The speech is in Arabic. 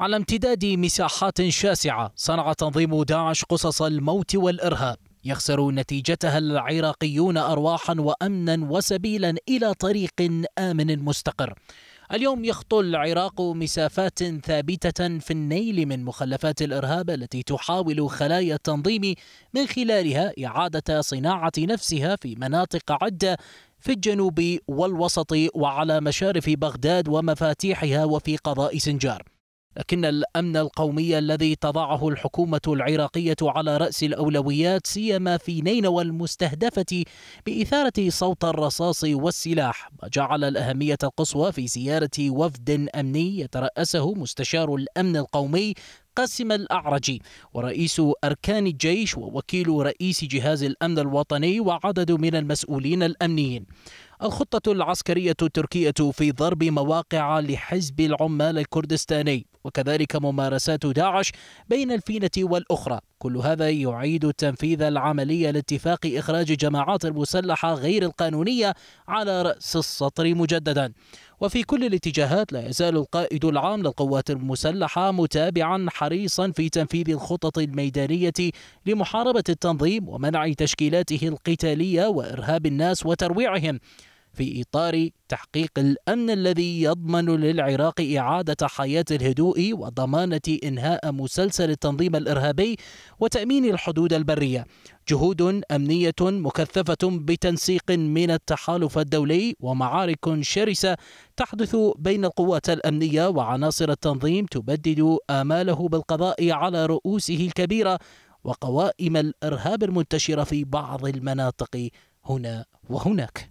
على امتداد مساحات شاسعة صنع تنظيم داعش قصص الموت والإرهاب يخسر نتيجتها العراقيون أرواحا وأمنا وسبيلا إلى طريق آمن مستقر اليوم يخطو العراق مسافات ثابتة في النيل من مخلفات الإرهاب التي تحاول خلايا التنظيم من خلالها إعادة صناعة نفسها في مناطق عدة في الجنوب والوسط وعلى مشارف بغداد ومفاتيحها وفي قضاء سنجار لكن الامن القومي الذي تضعه الحكومه العراقيه على راس الاولويات سيما في نينوى المستهدفه باثاره صوت الرصاص والسلاح ما جعل الاهميه القصوى في زياره وفد امني يتراسه مستشار الامن القومي قاسم الأعرجي ورئيس أركان الجيش ووكيل رئيس جهاز الأمن الوطني وعدد من المسؤولين الأمنيين الخطة العسكرية التركية في ضرب مواقع لحزب العمال الكردستاني وكذلك ممارسات داعش بين الفينة والأخرى كل هذا يعيد تنفيذ العملية لاتفاق إخراج الجماعات المسلحة غير القانونية على رأس السطر مجددا وفي كل الاتجاهات لا يزال القائد العام للقوات المسلحة متابعا حريصا في تنفيذ الخطط الميدانية لمحاربة التنظيم ومنع تشكيلاته القتالية وإرهاب الناس وترويعهم في إطار تحقيق الأمن الذي يضمن للعراق إعادة حياة الهدوء وضمانة إنهاء مسلسل التنظيم الإرهابي وتأمين الحدود البرية جهود أمنية مكثفة بتنسيق من التحالف الدولي ومعارك شرسة تحدث بين القوات الأمنية وعناصر التنظيم تبدد آماله بالقضاء على رؤوسه الكبيرة وقوائم الإرهاب المنتشرة في بعض المناطق هنا وهناك